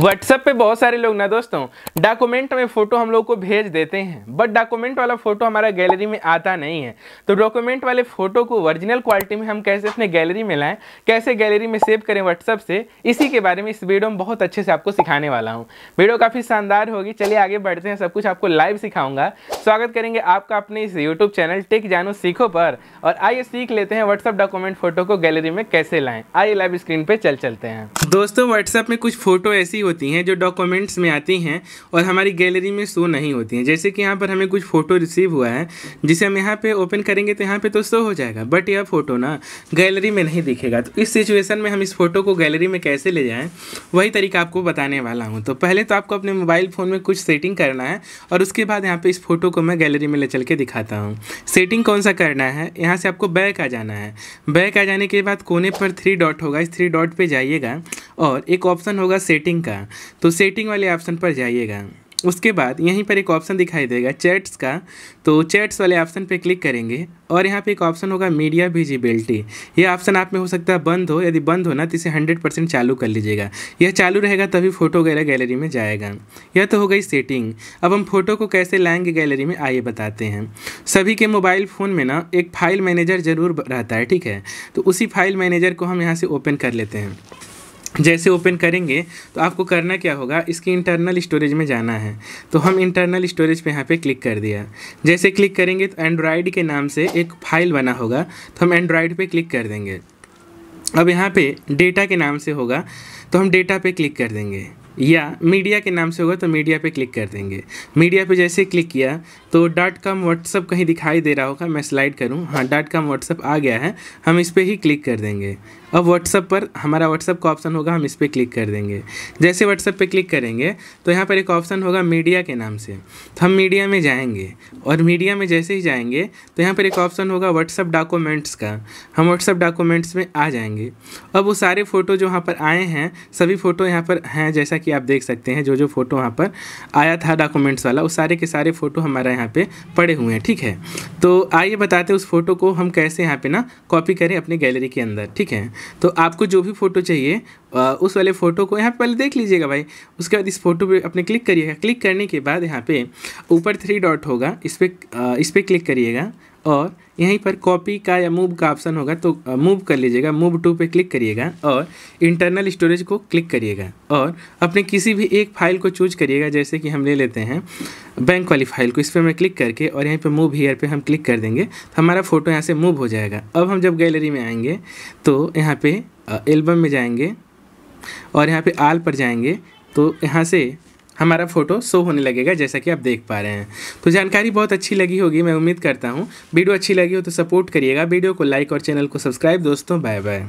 WhatsApp पे बहुत सारे लोग ना दोस्तों डॉक्यूमेंट में फ़ोटो हम लोग को भेज देते हैं बट डॉक्यूमेंट वाला फ़ोटो हमारा गैलरी में आता नहीं है तो डॉक्यूमेंट वाले फ़ोटो को ओरिजिनल क्वालिटी में हम कैसे अपने गैलरी में लाएं कैसे गैलरी में सेव करें व्हाट्सएप से इसी के बारे में इस वीडियो में बहुत अच्छे से आपको सिखाने वाला हूँ वीडियो काफ़ी शानदार होगी चलिए आगे बढ़ते हैं सब कुछ आपको लाइव सिखाऊंगा स्वागत करेंगे आपका अपने इस यूट्यूब चैनल टेक जानो सीखो पर और आइए सीख लेते हैं व्हाट्सएप डॉक्यूमेंट फ़ोटो को गैलरी में कैसे लाएँ आइए लाइव स्क्रीन पर चल चलते हैं दोस्तों व्हाट्सएप में कुछ फ़ोटो ऐसी होती हैं जो डॉक्यूमेंट्स में आती हैं और हमारी गैलरी में शो नहीं होती हैं जैसे कि यहाँ पर हमें कुछ फ़ोटो रिसीव हुआ है जिसे हम यहाँ पर ओपन करेंगे तो यहाँ पर तो शो हो जाएगा बट यह फ़ोटो ना गैलरी में नहीं दिखेगा तो इस सिचुएसन में हम इस फ़ोटो को गैलरी में कैसे ले जाएँ वही तरीका आपको बताने वाला हूँ तो पहले तो आपको अपने मोबाइल फ़ोन में कुछ सेटिंग करना है और उसके बाद यहाँ पर इस फ़ोटो को मैं गैलरी में ले चल के दिखाता हूँ सेटिंग कौन सा करना है यहाँ से आपको बैक आ जाना है बैक आ जाने के बाद कोने पर थ्री डॉट होगा इस थ्री डॉट पर जाइएगा और एक ऑप्शन होगा सेटिंग का तो सेटिंग वाले ऑप्शन पर जाइएगा उसके बाद यहीं पर एक ऑप्शन दिखाई देगा चैट्स का तो चैट्स वाले ऑप्शन पे क्लिक करेंगे और यहाँ पे एक ऑप्शन होगा मीडिया विजिबिलिटी ये ऑप्शन आप में हो सकता है बंद हो यदि बंद हो ना तो इसे हंड्रेड परसेंट चालू कर लीजिएगा यह चालू रहेगा तभी फ़ोटो वगैरह गैलरी में जाएगा यह तो हो गई सेटिंग अब हम फोटो को कैसे लाएंगे गैलरी में आइए बताते हैं सभी के मोबाइल फ़ोन में ना एक फाइल मैनेजर ज़रूर रहता है ठीक है तो उसी फाइल मैनेजर को हम यहाँ से ओपन कर लेते हैं जैसे ओपन करेंगे तो आपको करना क्या होगा इसकी इंटरनल स्टोरेज में जाना है तो हम इंटरनल स्टोरेज पे यहाँ पे क्लिक कर दिया जैसे क्लिक करेंगे तो एंड्रॉयड के नाम से एक फाइल बना होगा तो हम एंड्रॉयड पे क्लिक कर देंगे अब यहाँ पे डेटा के नाम से होगा तो हम डेटा पे क्लिक कर देंगे या मीडिया के नाम से होगा तो मीडिया पे क्लिक कर देंगे मीडिया पे जैसे क्लिक किया तो डॉट कॉम व्हाट्सअप कहीं दिखाई दे रहा होगा मैं स्लाइड करूँ हाँ डॉट कॉम व्हाट्सअप आ गया है हम इस पर ही क्लिक कर देंगे अब व्हाट्सअप पर हमारा व्हाट्सअप का ऑप्शन होगा हम इस पर क्लिक कर देंगे जैसे व्हाट्सअप पे क्लिक करेंगे तो यहाँ पर एक ऑप्शन होगा मीडिया के नाम से तो हम मीडिया में जाएंगे और मीडिया में जैसे ही जाएंगे तो यहाँ पर एक ऑप्शन होगा व्हाट्सअप डॉक्यूमेंट्स का हम व्हाट्सअप डॉक्यूमेंट्स में आ जाएंगे अब वो सारे फ़ोटो जो वहाँ पर आए हैं सभी फ़ोटो यहाँ पर हैं जैसा कि आप देख सकते हैं जो जो फ़ोटो वहाँ पर आया था डॉक्यूमेंट्स वाला उस सारे के सारे फ़ोटो हमारे यहाँ पे पड़े हुए हैं ठीक है तो आइए बताते हैं उस फ़ोटो को हम कैसे यहाँ पे ना कॉपी करें अपनी गैलरी के अंदर ठीक है तो आपको जो भी फ़ोटो चाहिए उस वाले फ़ोटो को यहाँ पे पहले देख लीजिएगा भाई उसके बाद इस फोटो पे अपने क्लिक करिएगा क्लिक करने के बाद यहाँ पे ऊपर थ्री डॉट होगा इस पर इस पर क्लिक करिएगा और यहीं पर कॉपी का या मूव का ऑप्शन होगा तो मूव कर लीजिएगा मूव टू पे क्लिक करिएगा और इंटरनल स्टोरेज को क्लिक करिएगा और अपने किसी भी एक फाइल को चूज करिएगा जैसे कि हम ले लेते हैं बैंक वाली फाइल को इस पर मैं क्लिक करके और यहीं पे मूव हीयर पे हम क्लिक कर देंगे तो हमारा फ़ोटो यहाँ से मूव हो जाएगा अब हम जब गैलरी में आएंगे तो यहाँ पर एल्बम में जाएंगे और यहाँ पर आल पर जाएंगे तो यहाँ से हमारा फ़ोटो शो होने लगेगा जैसा कि आप देख पा रहे हैं तो जानकारी बहुत अच्छी लगी होगी मैं उम्मीद करता हूँ वीडियो अच्छी लगी हो तो सपोर्ट करिएगा वीडियो को लाइक और चैनल को सब्सक्राइब दोस्तों बाय बाय